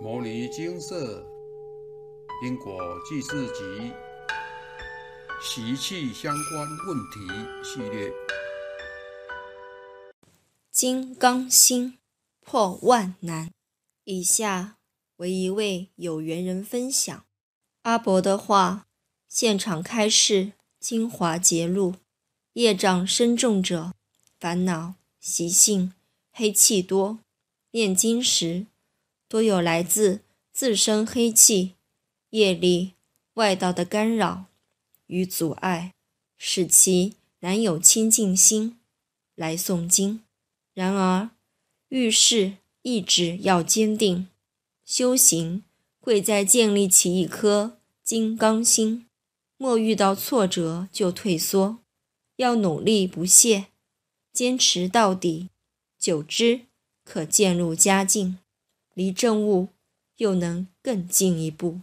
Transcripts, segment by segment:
《摩尼金色因果记事集》习气相关问题系列，《金刚心破万难》。以下为一位有缘人分享阿伯的话：现场开示《精华捷录》，业障深重者，烦恼习性黑气多，念经时。多有来自自身黑气、业力、外道的干扰与阻碍，使其难有清净心来诵经。然而，遇事意志要坚定，修行贵在建立起一颗金刚心，莫遇到挫折就退缩，要努力不懈，坚持到底，久之可渐入佳境。离正悟又能更进一步。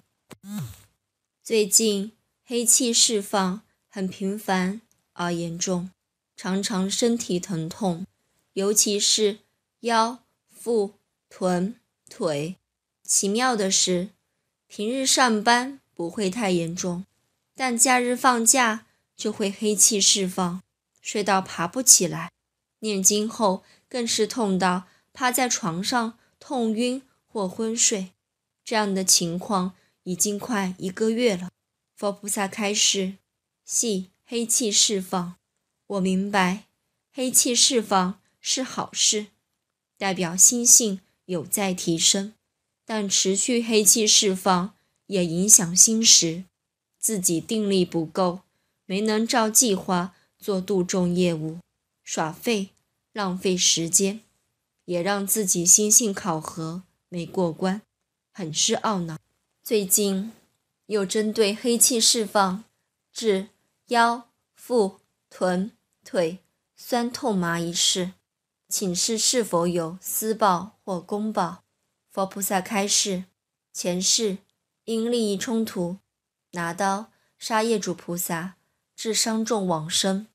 最近黑气释放很频繁而严重，常常身体疼痛，尤其是腰、腹、臀、腿。奇妙的是，平日上班不会太严重，但假日放假就会黑气释放，睡到爬不起来。念经后更是痛到趴在床上。痛晕或昏睡这样的情况已经快一个月了。佛菩萨开示，系黑气释放。我明白，黑气释放是好事，代表心性有在提升。但持续黑气释放也影响心识，自己定力不够，没能照计划做度众业务，耍废，浪费时间。也让自己心性考核没过关，很是懊恼。最近又针对黑气释放至腰、腹、臀、腿酸痛麻一事，请示是否有私报或公报？佛菩萨开示：前世因利益冲突，拿刀杀业主菩萨，致伤众往生，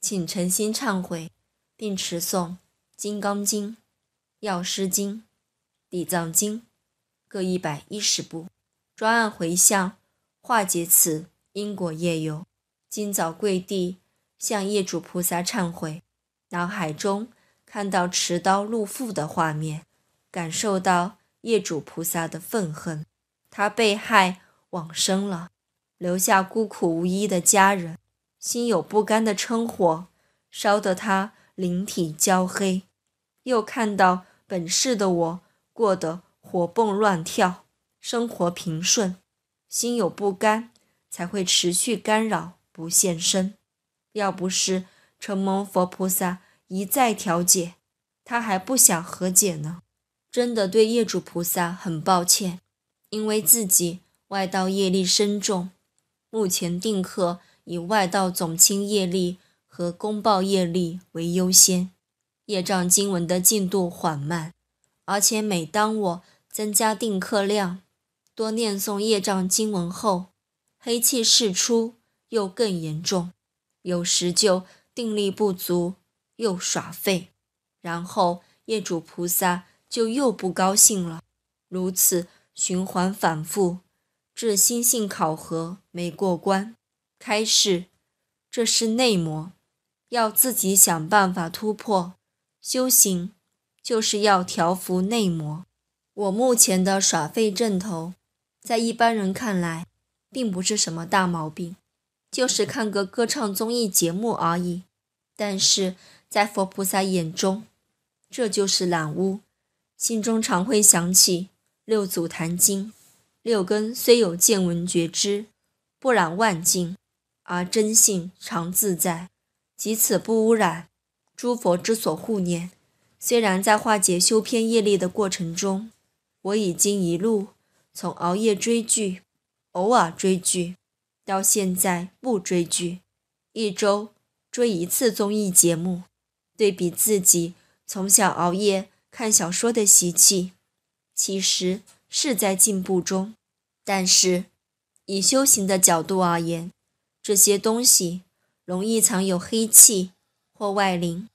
请诚心忏悔，并持诵《金刚经》。《药师经》《地藏经》各一百一十部，专案回向化解此因果业有。今早跪地向业主菩萨忏悔，脑海中看到持刀戮腹的画面，感受到业主菩萨的愤恨。他被害往生了，留下孤苦无依的家人，心有不甘的称火烧得他灵体焦黑，又看到。本世的我过得活蹦乱跳，生活平顺，心有不甘才会持续干扰不现身。要不是承蒙佛菩萨一再调解，他还不想和解呢。真的对业主菩萨很抱歉，因为自己外道业力深重，目前定课以外道总清业力和公报业力为优先。业障经文的进度缓慢，而且每当我增加定课量、多念诵业障经文后，黑气释出又更严重。有时就定力不足，又耍废，然后业主菩萨就又不高兴了。如此循环反复，至心性考核没过关，开始，这是内魔，要自己想办法突破。修行就是要调伏内魔。我目前的耍废阵头，在一般人看来，并不是什么大毛病，就是看个歌唱综艺节目而已。但是在佛菩萨眼中，这就是染污。心中常会想起六祖坛经：“六根虽有见闻觉知，不染万境，而真性常自在，即此不污染。”诸佛之所护念，虽然在化解修偏业力的过程中，我已经一路从熬夜追剧、偶尔追剧，到现在不追剧，一周追一次综艺节目。对比自己从小熬夜看小说的习气，其实是在进步中。但是，以修行的角度而言，这些东西容易藏有黑气或外灵。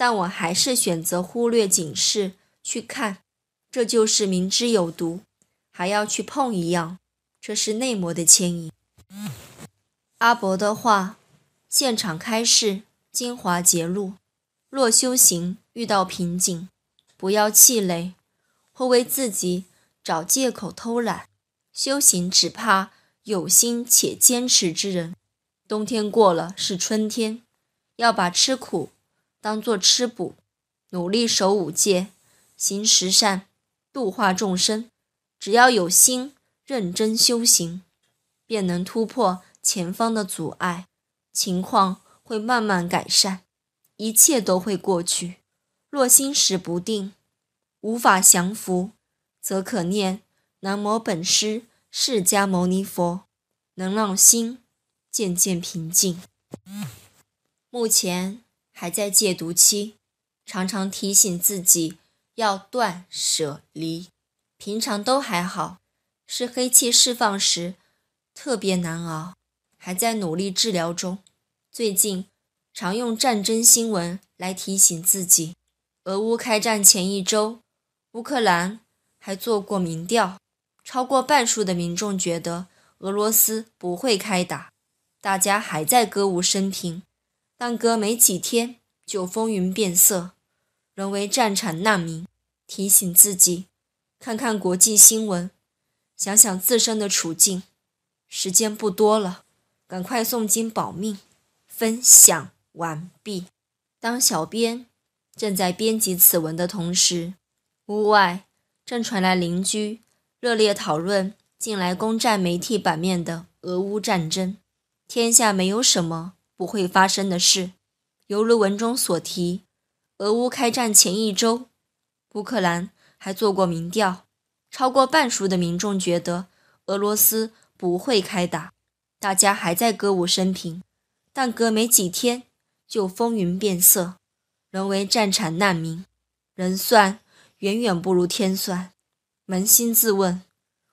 但我还是选择忽略警示去看，这就是明知有毒还要去碰一样，这是内魔的牵引。阿伯的话，现场开示：精华揭露。若修行遇到瓶颈，不要气馁，或为自己找借口偷懒。修行只怕有心且坚持之人。冬天过了是春天，要把吃苦。当做吃补，努力守五戒，行十善，度化众生。只要有心，认真修行，便能突破前方的阻碍，情况会慢慢改善，一切都会过去。若心识不定，无法降服，则可念南无本师释迦牟尼佛，能让心渐渐平静。目前。还在戒毒期，常常提醒自己要断舍离。平常都还好，是黑气释放时特别难熬。还在努力治疗中。最近常用战争新闻来提醒自己。俄乌开战前一周，乌克兰还做过民调，超过半数的民众觉得俄罗斯不会开打，大家还在歌舞升平。但隔没几天，就风云变色，沦为战场难民。提醒自己，看看国际新闻，想想自身的处境，时间不多了，赶快诵经保命。分享完毕。当小编正在编辑此文的同时，屋外正传来邻居热烈讨论近来攻占媒体版面的俄乌战争。天下没有什么。不会发生的事，犹如文中所提，俄乌开战前一周，乌克兰还做过民调，超过半数的民众觉得俄罗斯不会开打，大家还在歌舞升平，但隔没几天就风云变色，沦为战场难民。人算远远不如天算，扪心自问，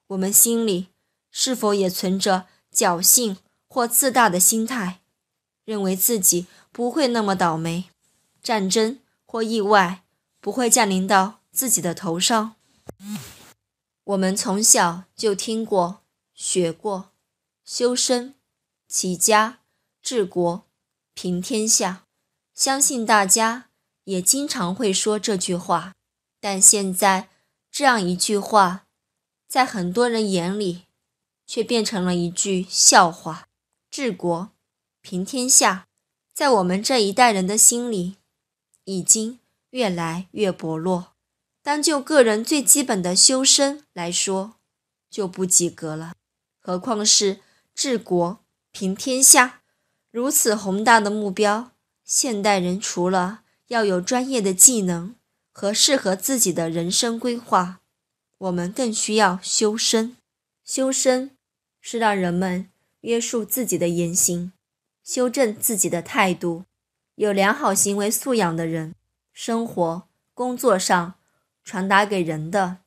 我们心里是否也存着侥幸或自大的心态？认为自己不会那么倒霉，战争或意外不会降临到自己的头上。我们从小就听过、学过“修身、齐家、治国、平天下”，相信大家也经常会说这句话。但现在这样一句话，在很多人眼里，却变成了一句笑话。治国。平天下，在我们这一代人的心里，已经越来越薄弱。单就个人最基本的修身来说，就不及格了。何况是治国平天下，如此宏大的目标，现代人除了要有专业的技能和适合自己的人生规划，我们更需要修身。修身是让人们约束自己的言行。修正自己的态度，有良好行为素养的人，生活、工作上传达给人的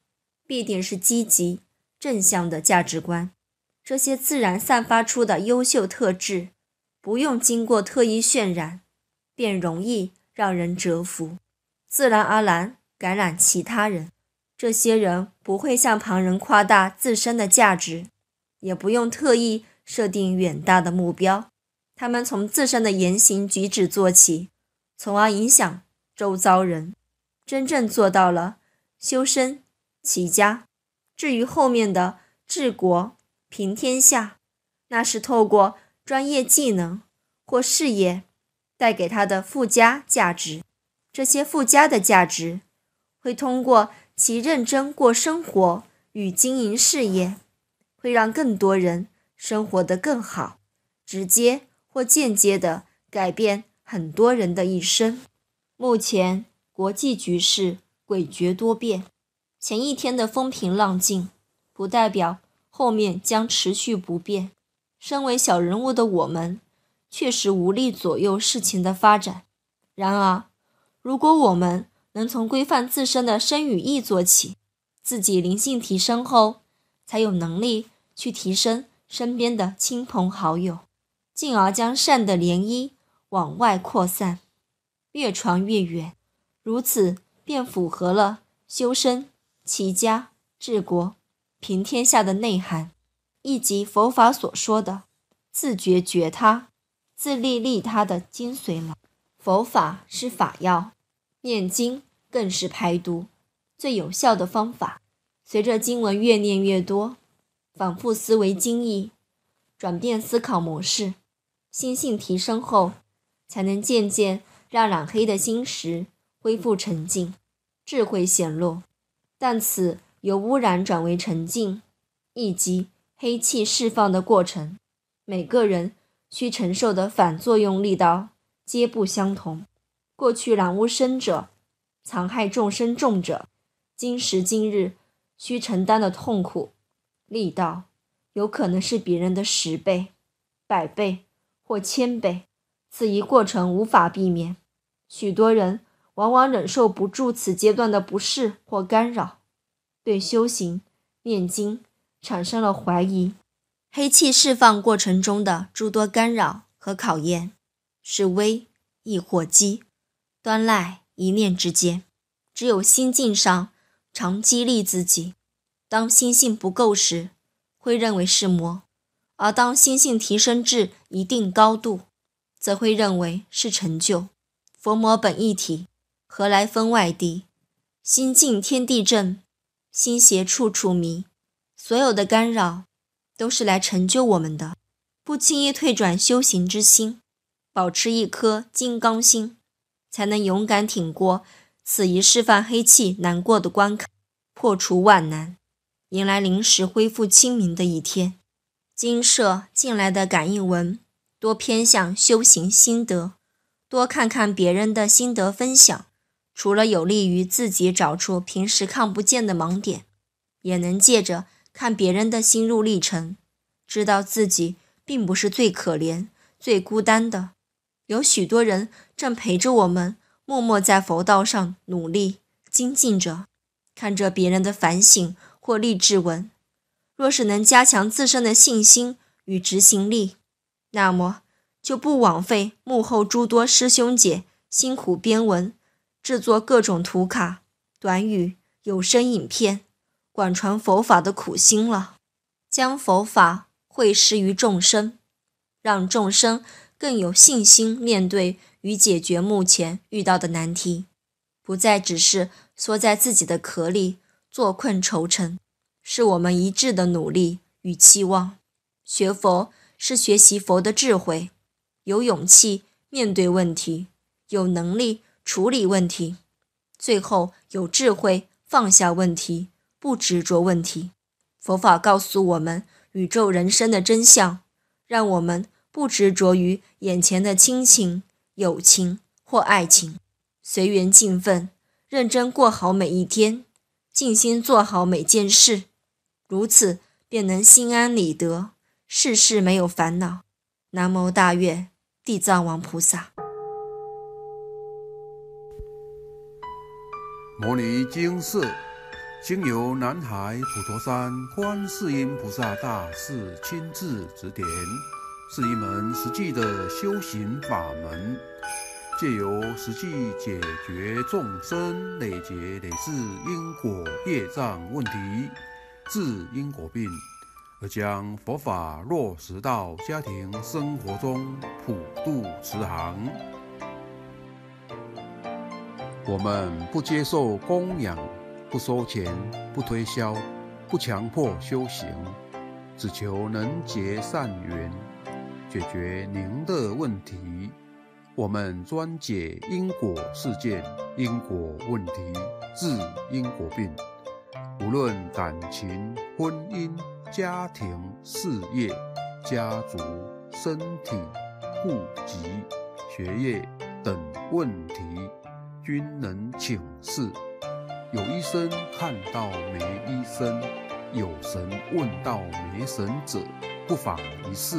必定是积极、正向的价值观。这些自然散发出的优秀特质，不用经过特意渲染，便容易让人折服，自然而然感染其他人。这些人不会向旁人夸大自身的价值，也不用特意设定远大的目标。他们从自身的言行举止做起，从而影响周遭人，真正做到了修身齐家。至于后面的治国平天下，那是透过专业技能或事业带给他的附加价值。这些附加的价值，会通过其认真过生活与经营事业，会让更多人生活得更好、直接。或间接的改变很多人的一生。目前国际局势诡谲多变，前一天的风平浪静，不代表后面将持续不变。身为小人物的我们，确实无力左右事情的发展。然而，如果我们能从规范自身的身与意做起，自己灵性提升后，才有能力去提升身边的亲朋好友。进而将善的涟漪往外扩散，越传越远，如此便符合了修身、齐家、治国、平天下的内涵，以及佛法所说的自觉觉他、自利利他的精髓了。佛法是法药，念经更是排毒最有效的方法。随着经文越念越多，反复思维经义，转变思考模式。心性提升后，才能渐渐让染黑的心识恢复沉静，智慧显露。但此由污染转为沉静，以及黑气释放的过程，每个人需承受的反作用力道皆不相同。过去染污生者，残害众生重者，今时今日需承担的痛苦力道，有可能是别人的十倍、百倍。或谦卑，此一过程无法避免。许多人往往忍受不住此阶段的不适或干扰，对修行念经产生了怀疑。黑气释放过程中的诸多干扰和考验，是微亦或积端赖一念之间。只有心境上常激励自己，当心性不够时，会认为是魔。而当心性提升至一定高度，则会认为是成就。佛魔本一体，何来分外敌？心静天地正，心邪处处迷。所有的干扰都是来成就我们的。不轻易退转修行之心，保持一颗金刚心，才能勇敢挺过此一释放黑气难过的关卡，破除万难，迎来临时恢复清明的一天。精舍进来的感应文多偏向修行心得，多看看别人的心得分享，除了有利于自己找出平时看不见的盲点，也能借着看别人的心路历程，知道自己并不是最可怜、最孤单的，有许多人正陪着我们默默在佛道上努力精进着。看着别人的反省或励志文。若是能加强自身的信心与执行力，那么就不枉费幕后诸多师兄姐辛苦编文、制作各种图卡、短语、有声影片、广传佛法的苦心了。将佛法会施于众生，让众生更有信心面对与解决目前遇到的难题，不再只是缩在自己的壳里坐困愁城。是我们一致的努力与期望。学佛是学习佛的智慧，有勇气面对问题，有能力处理问题，最后有智慧放下问题，不执着问题。佛法告诉我们宇宙人生的真相，让我们不执着于眼前的亲情、友情或爱情，随缘尽分，认真过好每一天，静心做好每件事。如此，便能心安理得，事事没有烦恼。南无大愿地藏王菩萨。摩尼经释，经由南海普陀山观世音菩萨大士亲自指点，是一门实际的修行法门，借由实际解决众生累劫累世因果业障问题。治因果病，而将佛法落实到家庭生活中，普渡慈航。我们不接受供养，不收钱，不推销，不强迫修行，只求能结善缘，解决您的问题。我们专解因果事件、因果问题，治因果病。无论感情、婚姻、家庭、事业、家族、身体、户籍、学业等问题，均能请示。有医生看到没医生，有神问到没神者，不妨一试。